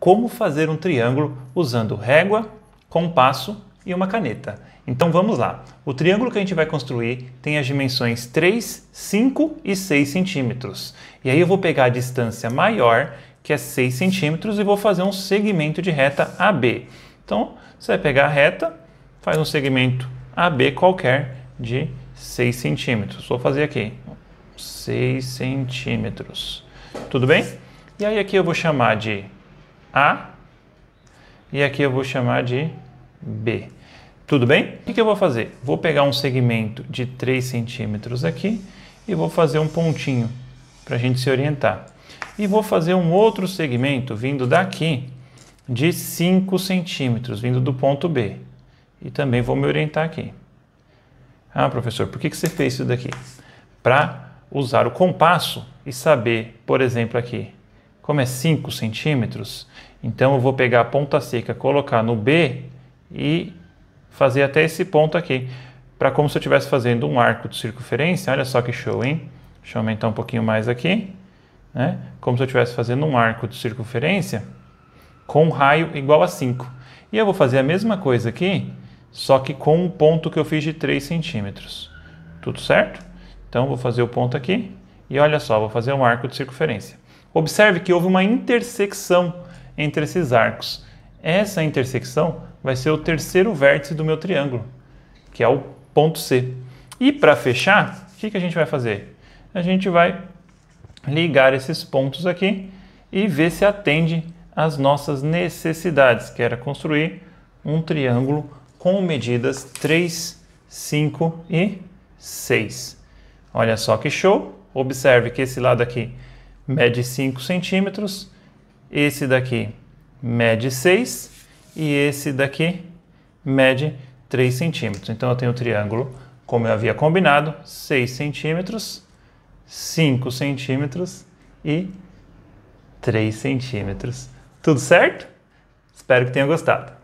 como fazer um triângulo usando régua, compasso e uma caneta. Então vamos lá. O triângulo que a gente vai construir tem as dimensões 3, 5 e 6 centímetros. E aí eu vou pegar a distância maior, que é 6 centímetros, e vou fazer um segmento de reta AB. Então você vai pegar a reta, faz um segmento AB qualquer de 6 centímetros. Vou fazer aqui, 6 centímetros. Tudo bem? E aí aqui eu vou chamar de a e aqui eu vou chamar de B. Tudo bem? O que eu vou fazer? Vou pegar um segmento de 3 centímetros aqui e vou fazer um pontinho para a gente se orientar. E vou fazer um outro segmento vindo daqui de 5 centímetros, vindo do ponto B. E também vou me orientar aqui. Ah, professor, por que, você fez isso daqui? Para usar o compasso e saber, por exemplo, aqui, como é 5 centímetros, então eu vou pegar a ponta seca, colocar no B e fazer até esse ponto aqui, para como se eu estivesse fazendo um arco de circunferência. Olha só que show, hein? Deixa eu aumentar um pouquinho mais aqui, né? Como se eu estivesse fazendo um arco de circunferência com um raio igual a 5. E eu vou fazer a mesma coisa aqui, só que com um ponto que eu fiz de 3 centímetros. Tudo certo? Então vou fazer o ponto aqui e olha só, vou fazer um arco de circunferência. Observe que houve uma intersecção entre esses arcos. Essa intersecção vai ser o terceiro vértice do meu triângulo, que é o ponto C. E para fechar, o que, que a gente vai fazer? A gente vai ligar esses pontos aqui e ver se atende às nossas necessidades, que era construir um triângulo com medidas 3, 5 e 6. Olha só que show! Observe que esse lado aqui mede 5 centímetros, esse daqui mede 6 e esse daqui mede 3 centímetros. Então eu tenho o triângulo, como eu havia combinado, 6 centímetros, 5 centímetros e 3 centímetros. Tudo certo? Espero que tenha gostado.